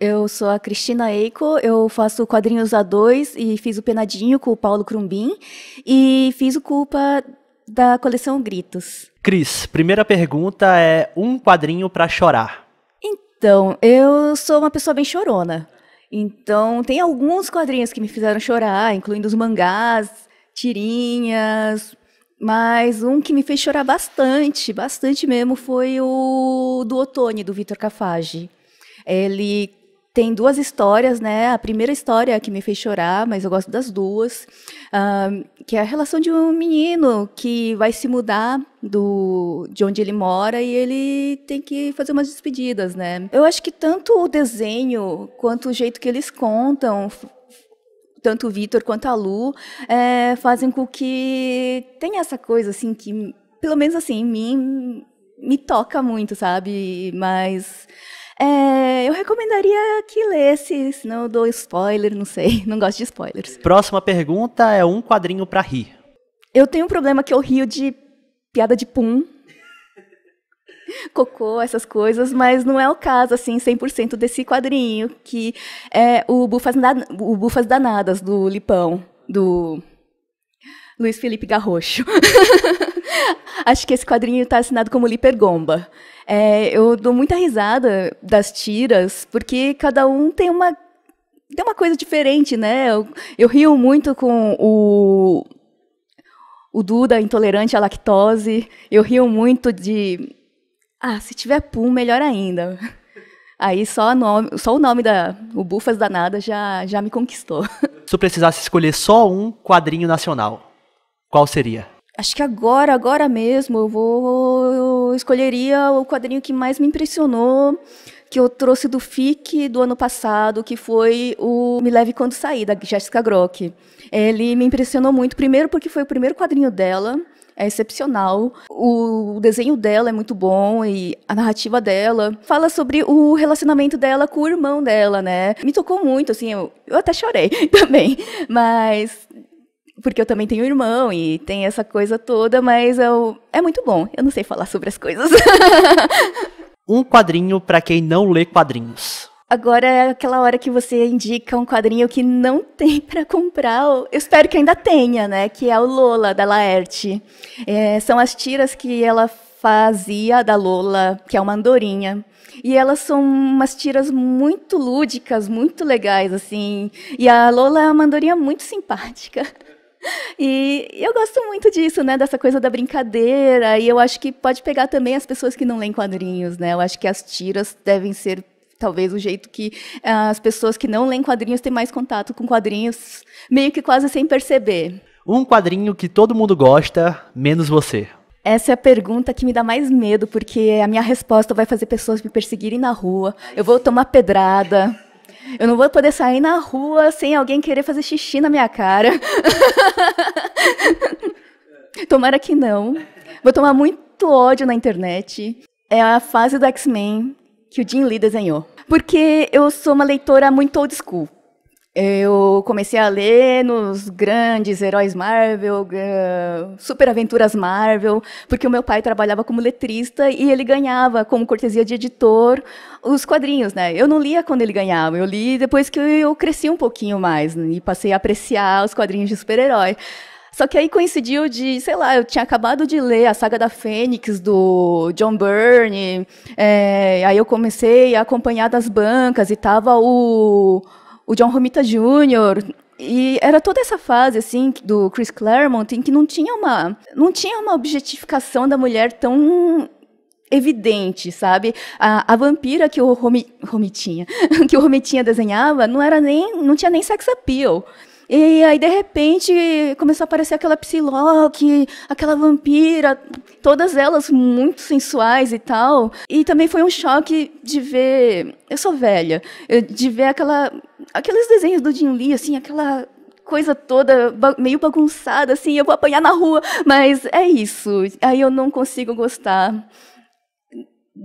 Eu sou a Cristina Eiko, eu faço quadrinhos A2 e fiz o Penadinho com o Paulo Crumbin e fiz o Culpa da coleção Gritos. Cris, primeira pergunta é um quadrinho para chorar. Então, eu sou uma pessoa bem chorona. Então, tem alguns quadrinhos que me fizeram chorar, incluindo os mangás, tirinhas, mas um que me fez chorar bastante, bastante mesmo, foi o do Otone, do Vitor Cafage. Ele tem duas histórias, né? A primeira história que me fez chorar, mas eu gosto das duas, uh, que é a relação de um menino que vai se mudar do de onde ele mora e ele tem que fazer umas despedidas, né? Eu acho que tanto o desenho quanto o jeito que eles contam tanto o Vitor quanto a Lu é, fazem com que tenha essa coisa assim que pelo menos assim em mim me toca muito, sabe? Mas é, eu recomendaria que lesse, senão eu dou spoiler, não sei, não gosto de spoilers. Próxima pergunta é um quadrinho para rir. Eu tenho um problema que eu rio de piada de pum, cocô, essas coisas, mas não é o caso, assim, 100% desse quadrinho, que é o Bufas, o Bufas Danadas, do Lipão, do Luiz Felipe Garrocho. Acho que esse quadrinho está assinado como Lipergomba. É, eu dou muita risada das tiras, porque cada um tem uma, tem uma coisa diferente, né? Eu, eu rio muito com o, o Duda intolerante à lactose. Eu rio muito de. Ah, se tiver pum, melhor ainda. Aí só, nome, só o nome da o Bufas Danada já, já me conquistou. Se tu precisasse escolher só um quadrinho nacional, qual seria? acho que agora, agora mesmo, eu vou eu escolheria o quadrinho que mais me impressionou, que eu trouxe do FIC do ano passado, que foi o Me Leve Quando sair" da Jessica Grock. Ele me impressionou muito, primeiro porque foi o primeiro quadrinho dela, é excepcional. O desenho dela é muito bom e a narrativa dela fala sobre o relacionamento dela com o irmão dela, né? Me tocou muito, assim, eu, eu até chorei também, mas porque eu também tenho um irmão e tem essa coisa toda, mas eu, é muito bom. Eu não sei falar sobre as coisas. um quadrinho para quem não lê quadrinhos. Agora é aquela hora que você indica um quadrinho que não tem para comprar. Eu espero que ainda tenha, né? Que é o Lola, da Laerte. É, são as tiras que ela fazia da Lola, que é uma andorinha. E elas são umas tiras muito lúdicas, muito legais, assim. E a Lola é uma andorinha muito simpática. E eu gosto muito disso, né? Dessa coisa da brincadeira. E eu acho que pode pegar também as pessoas que não leem quadrinhos, né? Eu acho que as tiras devem ser talvez o jeito que uh, as pessoas que não leem quadrinhos têm mais contato com quadrinhos, meio que quase sem perceber. Um quadrinho que todo mundo gosta, menos você. Essa é a pergunta que me dá mais medo, porque a minha resposta vai fazer pessoas me perseguirem na rua. Eu vou tomar pedrada. Eu não vou poder sair na rua sem alguém querer fazer xixi na minha cara. Tomara que não. Vou tomar muito ódio na internet. É a fase do X-Men que o Jim Lee desenhou. Porque eu sou uma leitora muito old school. Eu comecei a ler nos grandes heróis Marvel, super aventuras Marvel, porque o meu pai trabalhava como letrista e ele ganhava, como cortesia de editor, os quadrinhos, né? Eu não lia quando ele ganhava, eu li depois que eu cresci um pouquinho mais né? e passei a apreciar os quadrinhos de super-herói. Só que aí coincidiu de, sei lá, eu tinha acabado de ler a saga da Fênix do John Byrne, é, aí eu comecei a acompanhar das bancas e tava o o John Romita Jr., e era toda essa fase assim do Chris Claremont em que não tinha uma não tinha uma objetificação da mulher tão evidente, sabe? A, a vampira que o Romi, Romitinha, que o Romitinha desenhava, não era nem não tinha nem sex appeal. E aí, de repente, começou a aparecer aquela Psylocke, aquela vampira, todas elas muito sensuais e tal. E também foi um choque de ver. Eu sou velha, de ver aquela aqueles desenhos do Jim Lee, assim, aquela coisa toda meio bagunçada, assim, eu vou apanhar na rua, mas é isso. Aí eu não consigo gostar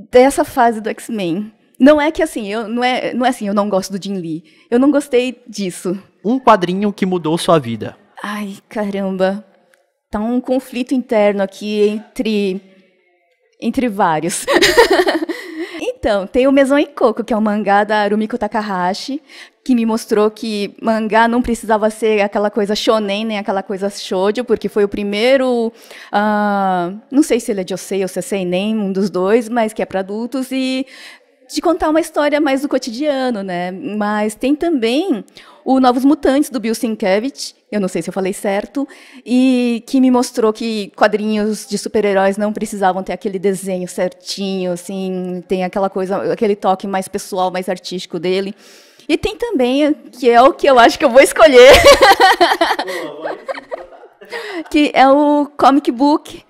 dessa fase do X-Men. Não é que assim, eu não é, não é assim, eu não gosto do Jim Lee. Eu não gostei disso. Um quadrinho que mudou sua vida. Ai, caramba. Tá um conflito interno aqui entre entre vários. Então, tem o Mesão e Coco, que é um mangá da Rumiko Takahashi, que me mostrou que mangá não precisava ser aquela coisa shonen, nem aquela coisa shoujo, porque foi o primeiro, uh, não sei se ele é josei ou se é seinen, um dos dois, mas que é para adultos, e de contar uma história mais do cotidiano, né? Mas tem também o Novos Mutantes do Bill Sienkiewicz, eu não sei se eu falei certo, e que me mostrou que quadrinhos de super-heróis não precisavam ter aquele desenho certinho, assim, tem aquela coisa, aquele toque mais pessoal, mais artístico dele. E tem também, que é o que eu acho que eu vou escolher, que é o comic book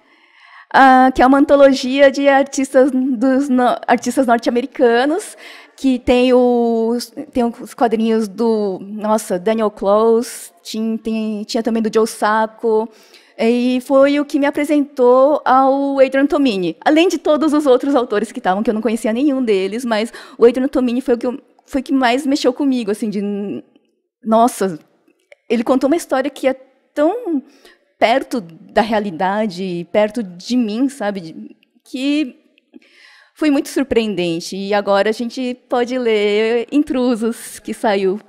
uh, que é uma antologia de artistas, dos, no, artistas norte-americanos, que tem os, tem os quadrinhos do, nossa, Daniel Close, tinha, tem, tinha também do Joe Sacco, e foi o que me apresentou ao Adrian Tomini. Além de todos os outros autores que estavam, que eu não conhecia nenhum deles, mas o Adrian Tomini foi o que, foi o que mais mexeu comigo, assim, de... Nossa, ele contou uma história que é tão perto da realidade, perto de mim, sabe? Que foi muito surpreendente. E agora a gente pode ler Intrusos, que saiu.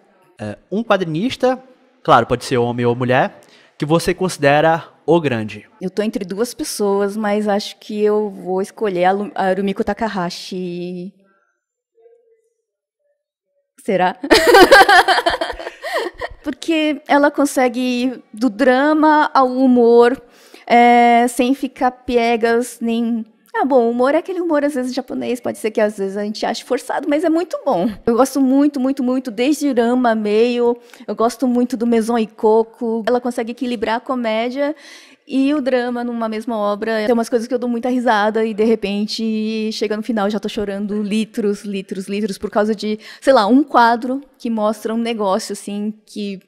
É, um quadrinista, claro, pode ser homem ou mulher, que você considera o grande. Eu estou entre duas pessoas, mas acho que eu vou escolher a Rumiko Takahashi. Será? porque ela consegue ir do drama ao humor, é, sem ficar piegas nem. Ah, bom, o humor é aquele humor, às vezes, japonês, pode ser que às vezes a gente ache forçado, mas é muito bom. Eu gosto muito, muito, muito, desde Rama meio, eu gosto muito do Maison e Coco. Ela consegue equilibrar a comédia e o drama numa mesma obra, tem é umas coisas que eu dou muita risada e de repente chega no final já tô chorando litros, litros, litros por causa de, sei lá, um quadro que mostra um negócio assim que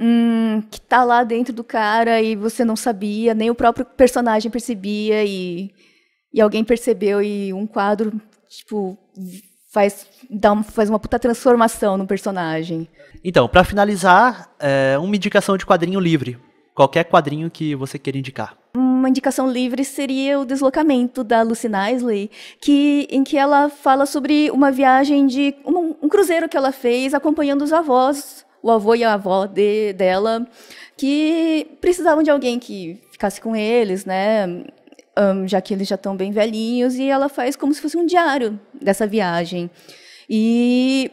hum, que tá lá dentro do cara e você não sabia, nem o próprio personagem percebia e e alguém percebeu e um quadro tipo faz dá uma, faz uma puta transformação no personagem. Então, para finalizar, é, uma indicação de quadrinho livre qualquer quadrinho que você queira indicar. Uma indicação livre seria o Deslocamento da Lucy Nisley, que, em que ela fala sobre uma viagem de um, um cruzeiro que ela fez acompanhando os avós, o avô e a avó de, dela, que precisavam de alguém que ficasse com eles, né? Um, já que eles já estão bem velhinhos, e ela faz como se fosse um diário dessa viagem. E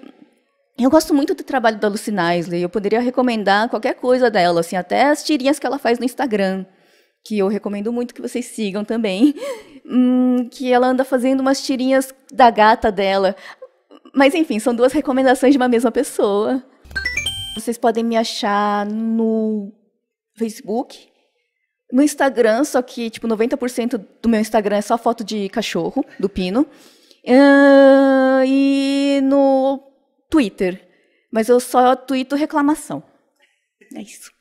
eu gosto muito do trabalho da Lucy Nisley. Eu poderia recomendar qualquer coisa dela, assim, até as tirinhas que ela faz no Instagram, que eu recomendo muito que vocês sigam também. Hum, que ela anda fazendo umas tirinhas da gata dela. Mas enfim, são duas recomendações de uma mesma pessoa. Vocês podem me achar no Facebook, no Instagram, só que tipo 90% do meu Instagram é só foto de cachorro, do Pino. Uh, e no Twitter, mas eu só tuito reclamação. É isso.